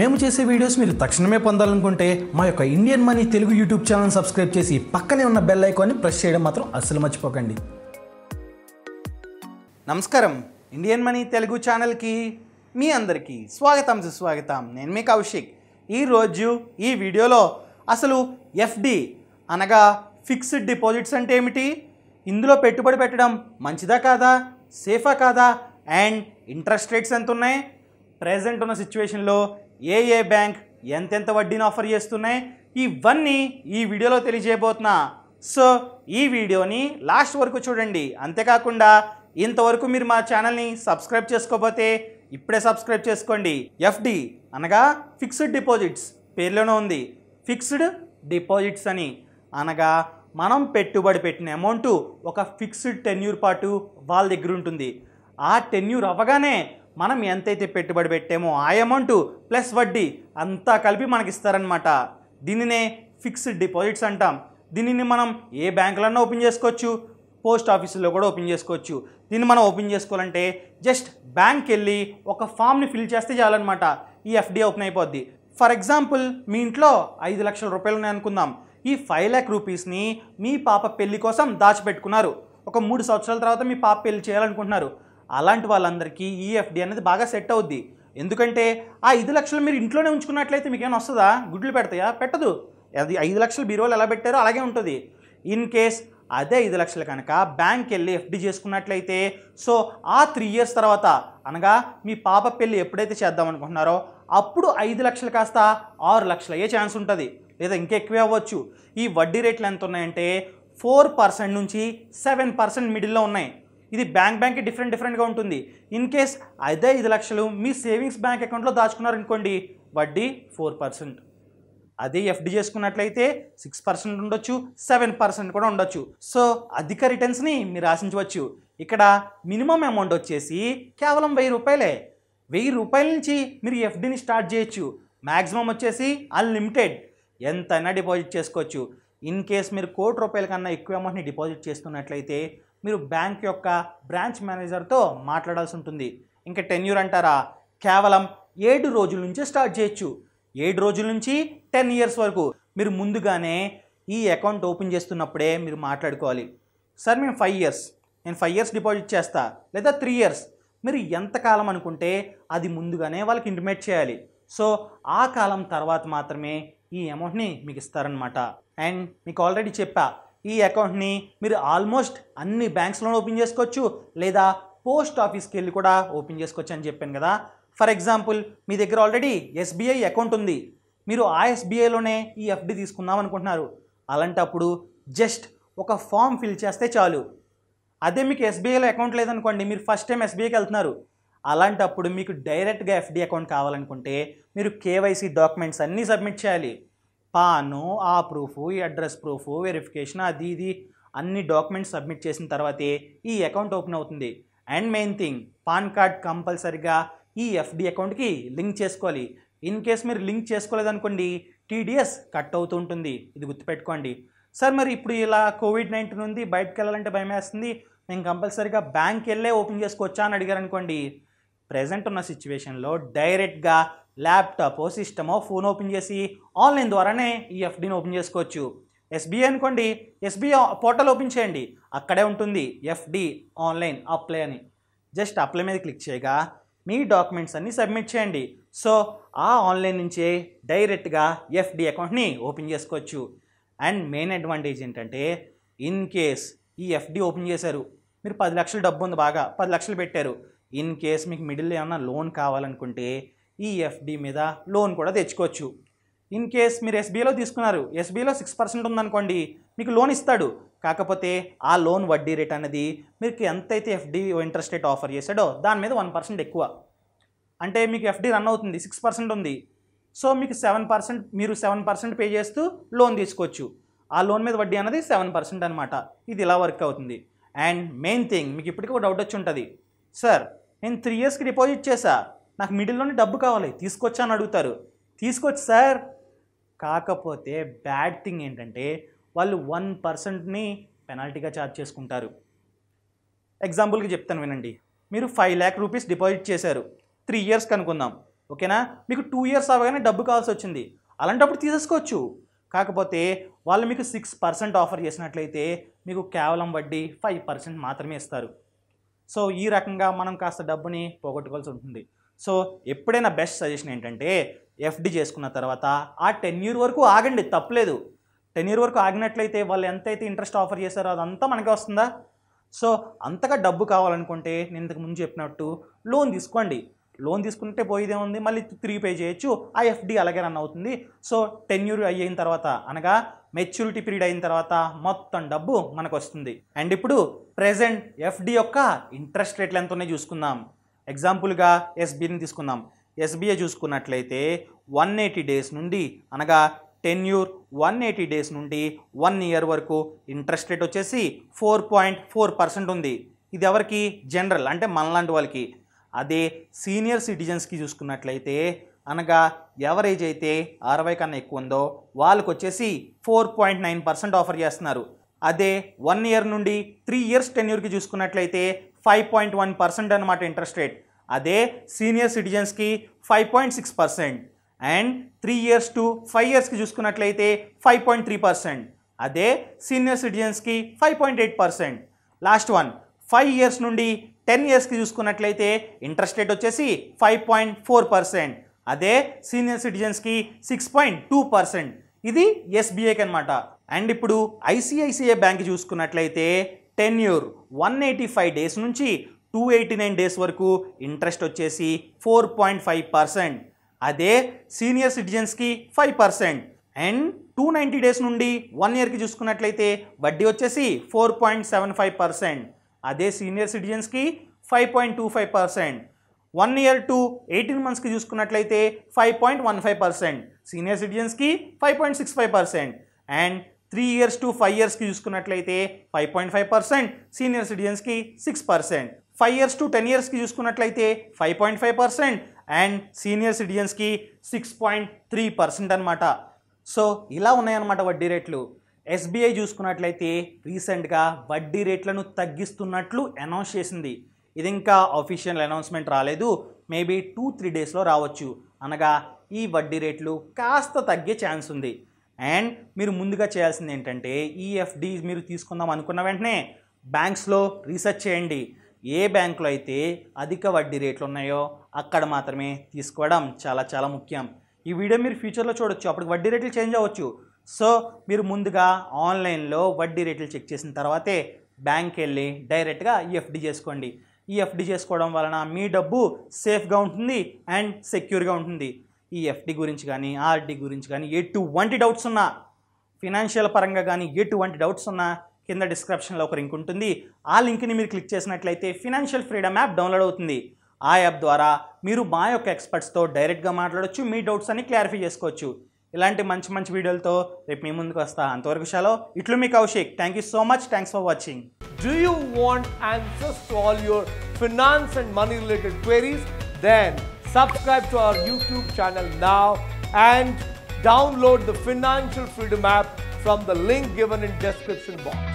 మేము చేసే వీడియోస్ మీరు తక్షణమే పొందాలనుకుంటే మా యొక్క Indian money Telugu YouTube channel subscribe చేసి పక్కనే ఉన్న బెల్ ఐకాన్ని ప్రెస్ చేయడం మాత్రం అస్సలు మర్చిపోకండి నమస్కారం ఇండియన్ మనీ తెలుగు ఛానల్కి మీ అందరికీ స్వాగతం సుస్వాగతం నేను మీ కౌశిక్ ఈరోజు ఈ వీడియోలో అసలు ఎఫ్డి అనగా ఫిక్స్డ్ డిపాజిట్స్ అంటే ఏమిటి ఇందులో పెట్టుబడి పెట్టడం మంచిదా కాదా సేఫా కాదా అండ్ ఇంట్రెస్ట్ రేట్స్ ఎంత ఉన్నాయి ప్రజెంట్ ఉన్న సిచ్యువేషన్లో ఏ ఏ బ్యాంక్ ఎంతెంత వడ్డీని ఆఫర్ చేస్తున్నాయి ఇవన్నీ ఈ వీడియోలో తెలియజేయబోతున్నా సో ఈ వీడియోని లాస్ట్ వరకు చూడండి అంతేకాకుండా ఇంతవరకు మీరు మా ఛానల్ని సబ్స్క్రైబ్ చేసుకోకపోతే ఇప్పుడే సబ్స్క్రైబ్ చేసుకోండి ఎఫ్డి అనగా ఫిక్స్డ్ డిపాజిట్స్ పేర్లోనే ఉంది ఫిక్స్డ్ డిపాజిట్స్ అని అనగా మనం పెట్టుబడి పెట్టిన అమౌంట్ ఒక ఫిక్స్డ్ టెన్యూర్ పాటు వాళ్ళ దగ్గర ఉంటుంది ఆ టెన్యూర్ అవ్వగానే మనం ఎంతైతే పెట్టుబడి పెట్టామో ఆ అమౌంట్ ప్లస్ వడ్డీ అంతా కలిపి మనకి ఇస్తారనమాట దీనినే ఫిక్స్డ్ డిపాజిట్స్ అంటాం దీనిని మనం ఏ బ్యాంకులన్నా ఓపెన్ చేసుకోవచ్చు పోస్ట్ ఆఫీసులో కూడా ఓపెన్ చేసుకోవచ్చు దీన్ని మనం ఓపెన్ చేసుకోవాలంటే జస్ట్ బ్యాంక్ వెళ్ళి ఒక ఫామ్ని ఫిల్ చేస్తే చాలన్నమాట ఈ ఎఫ్డి ఓపెన్ అయిపోద్ది ఫర్ ఎగ్జాంపుల్ మీ ఇంట్లో ఐదు లక్షల రూపాయలు ఉన్నాయి అనుకుందాం ఈ ఫైవ్ ల్యాక్ రూపీస్ని మీ పాప పెళ్లి కోసం దాచిపెట్టుకున్నారు ఒక మూడు సంవత్సరాల తర్వాత మీ పాప పెళ్లి చేయాలనుకుంటున్నారు అలాంటి వాళ్ళందరికీ ఈఎఫ్డి e అనేది బాగా సెట్ అవుద్ది ఎందుకంటే ఆ ఐదు లక్షలు మీరు ఇంట్లోనే ఉంచుకున్నట్లయితే మీకు ఏమైనా వస్తుందా గుడ్లు పెడతాయా పెట్టదు అది ఐదు లక్షలు బీరువాలు ఎలా పెట్టారో అలాగే ఉంటుంది ఇన్ కేస్ అదే ఐదు లక్షలు కనుక బ్యాంక్ వెళ్ళి ఎఫ్డి చేసుకున్నట్లయితే సో ఆ త్రీ ఇయర్స్ తర్వాత అనగా మీ పాప పెళ్ళి ఎప్పుడైతే చేద్దాం అనుకుంటున్నారో అప్పుడు ఐదు లక్షలు కాస్త ఆరు లక్షలు అయ్యే ఛాన్స్ ఉంటుంది లేదా ఇంకెక్కువే అవ్వచ్చు ఈ వడ్డీ రేట్లు ఎంత ఉన్నాయంటే ఫోర్ పర్సెంట్ నుంచి సెవెన్ పర్సెంట్ మిడిల్లో ఉన్నాయి ఇది బ్యాంక్ బ్యాంక్కి డిఫరెంట్ డిఫరెంట్గా ఉంటుంది ఇన్ కేస్ అదే ఐదు లక్షలు మీ సేవింగ్స్ బ్యాంక్ అకౌంట్లో దాచుకున్నారనుకోండి వడ్డీ ఫోర్ పర్సెంట్ అదే ఎఫ్డి చేసుకున్నట్లయితే సిక్స్ పర్సెంట్ ఉండొచ్చు సెవెన్ పర్సెంట్ కూడా ఉండొచ్చు సో అధిక రిటర్న్స్ని మీరు ఆశించవచ్చు ఇక్కడ మినిమం అమౌంట్ వచ్చేసి కేవలం వెయ్యి రూపాయలే వెయ్యి రూపాయల నుంచి మీరు ఎఫ్డీని స్టార్ట్ చేయొచ్చు మ్యాక్సిమం వచ్చేసి అన్లిమిటెడ్ ఎంతైనా డిపాజిట్ చేసుకోవచ్చు ఇన్ కేస్ మీరు కోటి రూపాయల కన్నా ఎక్కువ అమౌంట్ని డిపాజిట్ చేస్తున్నట్లయితే మీరు బ్యాంక్ యొక్క బ్రాంచ్ మేనేజర్తో మాట్లాడాల్సి ఉంటుంది ఇంకా టెన్యూర్ అంటారా కేవలం ఏడు రోజుల నుంచి స్టార్ట్ చేయొచ్చు ఏడు రోజుల నుంచి టెన్ ఇయర్స్ వరకు మీరు ముందుగానే ఈ అకౌంట్ ఓపెన్ చేస్తున్నప్పుడే మీరు మాట్లాడుకోవాలి సార్ మేము ఫైవ్ ఇయర్స్ నేను ఫైవ్ ఇయర్స్ డిపాజిట్ చేస్తా లేదా త్రీ ఇయర్స్ మీరు ఎంతకాలం అనుకుంటే అది ముందుగానే వాళ్ళకి ఇంటిమేట్ చేయాలి సో ఆ కాలం తర్వాత మాత్రమే ఈ అమౌంట్ని మీకు ఇస్తారనమాట అండ్ మీకు ఆల్రెడీ చెప్పా ఈ అకౌంట్ని మీరు ఆల్మోస్ట్ అన్ని బ్యాంక్స్లోనే ఓపెన్ చేసుకోవచ్చు లేదా పోస్ట్ ఆఫీస్కి వెళ్ళి కూడా ఓపెన్ చేసుకోవచ్చు అని చెప్పాను కదా ఫర్ ఎగ్జాంపుల్ మీ దగ్గర ఆల్రెడీ ఎస్బీఐ అకౌంట్ ఉంది మీరు ఆ ఎస్బీఐలోనే ఈ ఎఫ్డి తీసుకుందాం అనుకుంటున్నారు అలాంటప్పుడు జస్ట్ ఒక ఫామ్ ఫిల్ చేస్తే చాలు అదే మీకు ఎస్బీఐలో అకౌంట్ లేదనుకోండి మీరు ఫస్ట్ టైం ఎస్బీఐకి వెళ్తున్నారు అలాంటప్పుడు మీకు డైరెక్ట్గా ఎఫ్డి అకౌంట్ కావాలనుకుంటే మీరు కేవైసీ డాక్యుమెంట్స్ అన్నీ సబ్మిట్ చేయాలి పాను ఆ ప్రూఫ్ ఈ అడ్రస్ ప్రూఫ్ వెరిఫికేషన్ అది ఇది అన్ని డాక్యుమెంట్స్ సబ్మిట్ చేసిన తర్వాతే ఈ అకౌంట్ ఓపెన్ అవుతుంది and main thing PAN card కంపల్సరిగా ఈ ఎఫ్డి అకౌంట్కి లింక్ చేసుకోవాలి ఇన్ కేస్ మీరు లింక్ చేసుకోలేదనుకోండి టీడీఎస్ కట్ అవుతూ ఉంటుంది ఇది గుర్తుపెట్టుకోండి సార్ మరి ఇప్పుడు ఇలా కోవిడ్ నైన్టీన్ ఉంది బయటకు వెళ్ళాలంటే భయం వేస్తుంది నేను కంపల్సరీగా బ్యాంక్ వెళ్ళే ఓపెన్ చేసుకోవచ్చా అని అడిగారు అనుకోండి ప్రజెంట్ ఉన్న సిచ్యువేషన్లో డైరెక్ట్గా ల్యాప్టాప్ సిస్టమో ఫోన్ ఓపెన్ చేసి ఆన్లైన్ ద్వారానే ఈ ఎఫ్డీని ఓపెన్ చేసుకోవచ్చు ఎస్బీఐ అనుకోండి ఎస్బీఐ పోర్టల్ ఓపెన్ చేయండి అక్కడే ఉంటుంది ఎఫ్డి ఆన్లైన్ అప్లై అని జస్ట్ అప్లై మీద క్లిక్ చేయగా మీ డాక్యుమెంట్స్ అన్నీ సబ్మిట్ చేయండి సో ఆ ఆన్లైన్ నుంచే డైరెక్ట్గా ఎఫ్డి అకౌంట్ని ఓపెన్ చేసుకోవచ్చు అండ్ మెయిన్ అడ్వాంటేజ్ ఏంటంటే ఇన్ కేస్ ఈ ఎఫ్డి ఓపెన్ చేశారు మీరు పది లక్షలు డబ్బు ఉంది బాగా పది లక్షలు పెట్టారు ఇన్ కేస్ మీకు మిడిల్ ఏమైనా లోన్ కావాలనుకుంటే ఈ ఎఫ్డి మీద లోన్ కూడా తెచ్చుకోవచ్చు ఇన్ కేస్ మీరు ఎస్బీఐలో తీసుకున్నారు ఎస్బీఐలో సిక్స్ పర్సెంట్ ఉందనుకోండి మీకు లోన్ ఇస్తాడు కాకపోతే ఆ లోన్ వడ్డీ రేట్ అనేది మీకు ఎంతైతే ఎఫ్డి ఇంట్రెస్ట్ రేట్ ఆఫర్ చేశాడో దాని మీద వన్ పర్సెంట్ ఎక్కువ అంటే మీకు ఎఫ్డి రన్ అవుతుంది సిక్స్ పర్సెంట్ ఉంది సో మీకు సెవెన్ పర్సెంట్ మీరు సెవెన్ పర్సెంట్ పే చేస్తూ లోన్ తీసుకోవచ్చు ఆ లోన్ మీద వడ్డీ అనేది సెవెన్ పర్సెంట్ అనమాట ఇది ఇలా వర్క్ అవుతుంది అండ్ మెయిన్ థింగ్ మీకు ఇప్పటికీ ఒక డౌట్ వచ్చి ఉంటుంది సార్ నేను త్రీ ఇయర్స్కి డిపాజిట్ చేశా నాకు మిడిల్లోనే డబ్బు కావాలి తీసుకొచ్చా అని అడుగుతారు తీసుకొచ్చి సార్ కాకపోతే బ్యాడ్ థింగ్ ఏంటంటే వాళ్ళు వన్ పర్సెంట్ని పెనాల్టీగా ఛార్జ్ చేసుకుంటారు ఎగ్జాంపుల్కి చెప్తాను వినండి మీరు ఫైవ్ ల్యాక్ రూపీస్ డిపాజిట్ చేశారు త్రీ ఇయర్స్ కనుకుందాం ఓకేనా మీకు టూ ఇయర్స్ అవగానే డబ్బు కావాల్సి వచ్చింది అలాంటప్పుడు తీసేసుకోవచ్చు కాకపోతే వాళ్ళు మీకు సిక్స్ పర్సెంట్ ఆఫర్ చేసినట్లయితే మీకు కేవలం వడ్డీ ఫైవ్ పర్సెంట్ మాత్రమే ఇస్తారు సో ఈ రకంగా మనం కాస్త డబ్బుని పోగొట్టుకోవాల్సి ఉంటుంది సో ఎప్పుడైనా బెస్ట్ సజెషన్ ఏంటంటే ఎఫ్డి చేసుకున్న తర్వాత ఆ టెన్యూర్ వరకు ఆగండి తప్పలేదు టెన్యూర్ వరకు ఆగినట్లయితే వాళ్ళు ఎంతైతే ఇంట్రెస్ట్ ఆఫర్ చేశారో అదంతా మనకే వస్తుందా సో అంతగా డబ్బు కావాలనుకుంటే నేను ఇంతకు ముందు చెప్పినట్టు లోన్ తీసుకోండి లోన్ తీసుకుంటే పోయేదే ఉంది మళ్ళీ త్రీ పే చేయొచ్చు ఆ ఎఫ్డి అలాగే రన్ అవుతుంది సో టెన్యూర్ అయిన తర్వాత అనగా మెచ్యూరిటీ పీరియడ్ అయిన తర్వాత మొత్తం డబ్బు మనకు వస్తుంది అండ్ ఇప్పుడు ప్రెజెంట్ ఎఫ్డి యొక్క ఇంట్రెస్ట్ రేట్లు ఎంత ఉన్నాయి చూసుకుందాం ఎగ్జాంపుల్గా ఎస్బీని తీసుకుందాం ఎస్బీఐ చూసుకున్నట్లయితే వన్ ఎయిటీ డేస్ నుండి అనగా టెన్యూర్ వన్ ఎయిటీ డేస్ నుండి వన్ ఇయర్ వరకు ఇంట్రెస్ట్ రేట్ వచ్చేసి ఫోర్ పాయింట్ ఫోర్ పర్సెంట్ ఉంది ఇది ఎవరికి జనరల్ అంటే మనలాంటి వాళ్ళకి అదే సీనియర్ సిటిజన్స్కి చూసుకున్నట్లయితే అనగా ఎవరేజ్ అయితే అరవై కన్నా ఎక్కువ ఉందో వాళ్ళకు వచ్చేసి four point nine percent offer చేస్తున్నారు అదే వన్ ఇయర్ నుండి త్రీ ఇయర్స్ టెన్యూర్కి చూసుకున్నట్లయితే ఫైవ్ పాయింట్ వన్ పర్సెంట్ అనమాట ఇంట్రెస్ట్ రేట్ అదే సీనియర్ సిటిజన్స్కి five point six percent and three years to five ఇయర్స్కి చూసుకున్నట్లయితే ఫైవ్ పాయింట్ త్రీ పర్సెంట్ అదే సీనియర్ సిటిజన్స్కి five point eight percent last one five years నుండి టెన్ ఇయర్స్కి చూసుకున్నట్లయితే ఇంట్రెస్ట్ రేట్ వచ్చేసి ఫైవ్ పాయింట్ ఫోర్ పర్సెంట్ అదే సీనియర్ సిటిజన్స్కి సిక్స్ పాయింట్ టూ పర్సెంట్ ఇది ఎస్బీఐకి అనమాట అండ్ ఇప్పుడు ఐసిఐసిఐ బ్యాంక్ చూసుకున్నట్లయితే tenure one eighty five days నుంచి టూ ఎయిటీ నైన్ డేస్ వరకు ఇంట్రెస్ట్ వచ్చేసి ఫోర్ పాయింట్ ఫైవ్ పర్సెంట్ అదే సీనియర్ సిటిజన్స్కి five percent and two ninety days నుండి వన్ ఇయర్కి చూసుకున్నట్లయితే వడ్డీ వచ్చేసి four point seven five percent అదే సీనియర్ సిటిజన్స్కి five point two five percent one year to eighteen మంత్స్కి చూసుకున్నట్లయితే five point one five percent senior సిటిజన్స్కి five point six five percent and three years to five ఇయర్స్కి చూసుకున్నట్లయితే five point five percent senior సిటిజన్స్కి six percent five years to ten ఇయర్స్కి చూసుకున్నట్లయితే five point five percent and senior సిటిజన్స్కి six point three percent అనమాట so ఇలా ఉన్నాయన్నమాట వడ్డీ రేట్లు ఎస్బీఐ చూసుకున్నట్లయితే రీసెంట్గా వడ్డీ రేట్లను తగ్గిస్తున్నట్లు అనౌన్స్ చేసింది ఇది ఇంకా అఫీషియల్ అనౌన్స్మెంట్ రాలేదు మేబీ టూ త్రీ డేస్లో రావచ్చు అనగా ఈ వడ్డీ రేట్లు కాస్త తగ్గే ఛాన్స్ ఉంది అండ్ మీరు ముందుగా చేయాల్సింది ఏంటంటే ఈఎఫ్డి e మీరు తీసుకుందాం అనుకున్న వెంటనే బ్యాంక్స్లో రీసెర్చ్ చేయండి ఏ బ్యాంకులో అయితే అధిక వడ్డీ రేట్లు ఉన్నాయో అక్కడ మాత్రమే తీసుకోవడం చాలా చాలా ముఖ్యం ఈ వీడియో మీరు ఫ్యూచర్లో చూడొచ్చు అప్పుడు వడ్డీ రేట్లు చేంజ్ అవ్వచ్చు సో మీరు ముందుగా ఆన్లైన్లో వడ్డీ రేట్లు చెక్ చేసిన తర్వాతే బ్యాంక్కి వెళ్ళి డైరెక్ట్గా ఈఎఫ్డి e చేసుకోండి ఈఎఫ్డి e చేసుకోవడం వలన మీ డబ్బు సేఫ్గా ఉంటుంది అండ్ సెక్యూర్గా ఉంటుంది ఈ ఎఫ్డి గురించి కానీ ఆర్డీ గురించి కానీ ఎటువంటి డౌట్స్ ఉన్నా ఫినాన్షియల్ పరంగా కానీ ఎటువంటి డౌట్స్ ఉన్నా కింద డిస్క్రిప్షన్లో ఒక లింక్ ఉంటుంది ఆ లింక్ని మీరు క్లిక్ చేసినట్లయితే ఫినాన్షియల్ ఫ్రీడమ్ యాప్ డౌన్లోడ్ అవుతుంది ఆ యాప్ ద్వారా మీరు మా యొక్క ఎక్స్పర్ట్స్తో డైరెక్ట్గా మాట్లాడవచ్చు మీ డౌట్స్ అన్ని క్లారిఫై చేసుకోవచ్చు ఇలాంటి మంచి మంచి వీడియోలతో రేపు మీ ముందుకు వస్తా అంతవరకు షాలో ఇట్లు మీ Kaushik thank you so much thanks for watching do you want answers to all your finance and money related queries then subscribe to our YouTube channel now and download the Financial Freedom app from the link given in description box.